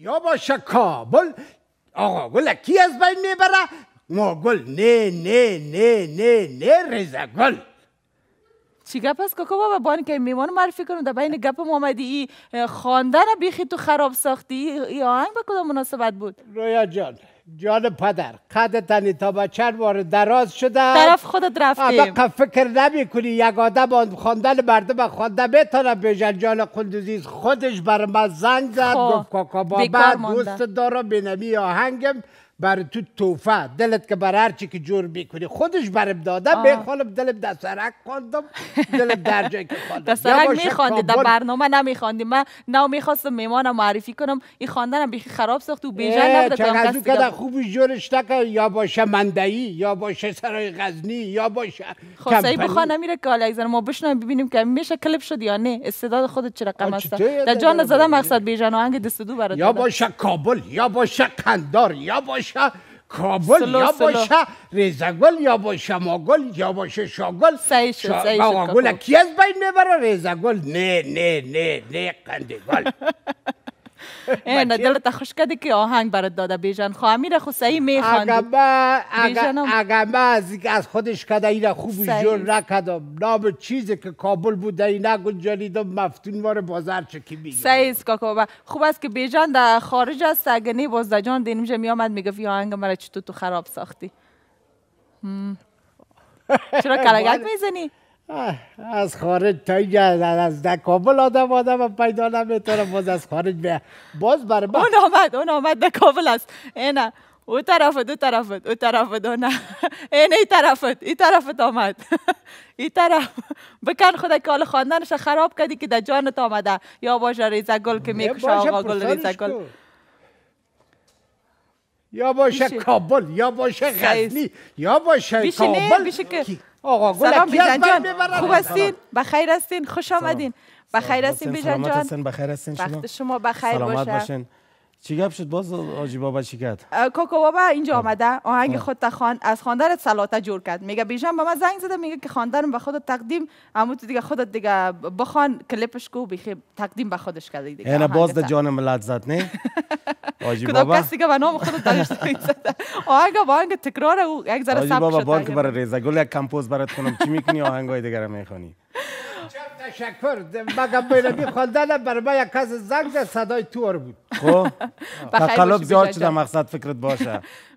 یا باشه کابل آقا گل کی از بین میبره ما گل نه نه نه نه نه ریزه گل چی گپ است کاکا بابا بان که میوان معرفی کنم در بین گپ آمدی ای خواندن بیخی تو خراب ساختی ای آهنگ به کدام مناسبت بود رویا جان جان پدر قد تنی تا بچن بار دراز شده طرف خودت رفتیم اما فکر نمی کنی یک آدم خواندن مردم خوانده میتونه بیشن جان قندوزیز خودش بر من زنگ زد خب، گفت کاکا بابا دوست دارم بینمی آهنگم برای تو توفه دلت که بر هر که جور میکنی خودش برم به بخوانم دلم سرک خواندم دلم در جایی که خواندم سرک میخواندی در برنامه نمیخواندی من نو میخواستم میمانم معرفی کنم این خواندنم بیخی خراب ساخت و بیجن نبودم چقدر از خوب جورش نکه یا باشه مندعی یا باشه سرای غزنی یا باشه خواستایی خب، بخواه نمیره که حالا ما بشنم ببینیم که میشه کلپ شد یا نه استعداد خودت چرا رقم است در جان زدم مقصد بیجن آهنگ دست دو برات یا باشه کابل یا باشه قندار یا باشه باشه کابل یا باشه ریزگل یا باشه ماگل یا باشه شاگل شا... کابل کی از بین میبره ریزگل نه نه نه نه قندگل نه خوش کرده که آهنگ برات داده بیژن خو امیر خسایی میخواند اگه ما از خودش کده این خوب جور نکدم نام چیزی که کابل بوده این نگنجانیدم مفتون واره بازار چکی میگم است کاکا خوب است که بیژن در خارج است سگنی بازجان بازده جان دینمجه میامد میگفت آهنگ مرا چطور تو خراب ساختی چرا کلگک میزنی؟ از خارج تا اینجا از در کابل آدم آدم پیدا نمیتونه باز از خارج بیا باز بر اون آمد اون آمد به کابل است اینه او طرف دو طرف او طرف دو نه این ای طرف ای طرف آمد ای طرف بکن خود که خواندنش خراب کردی که در جانت آمده یا باشه ریزه گل که میکشه آقا گل ریزه گل یا باشه بیشه. کابل یا باشه غزنی یا باشه بیشه کابل بیشه که آقا گل جان خوب هستین بخیر هستین خوش آمدین بخیر هستین بیژن جان بخیر هستین شما وقت شما بخیر باشه چی گپ شد باز آجی بابا چی کرد کاکا بابا اینجا آمده آهنگ خود خان از خاندارت سلاتا جور کرد میگه بیشم با من زنگ زده میگه که خاندارم به خودت تقدیم اما تو دیگه خودت دیگه بخوان کلیپش کو بیخی تقدیم به خودش کردی دیگه یعنی باز ده جان ملت زد نه آجی بابا کسی که به نام خودت داشت آهنگ آهنگ تکرار او یک ذره سب شد آجی بابا بار که برای گل یک کمپوز برات کنم چی میکنی آهنگای دیگه را میخونی تشکر مگم بین بی خواندنم برای من یک کس زنگ در صدای تو بود خب تقلب زیاد شده مقصد فکرت باشه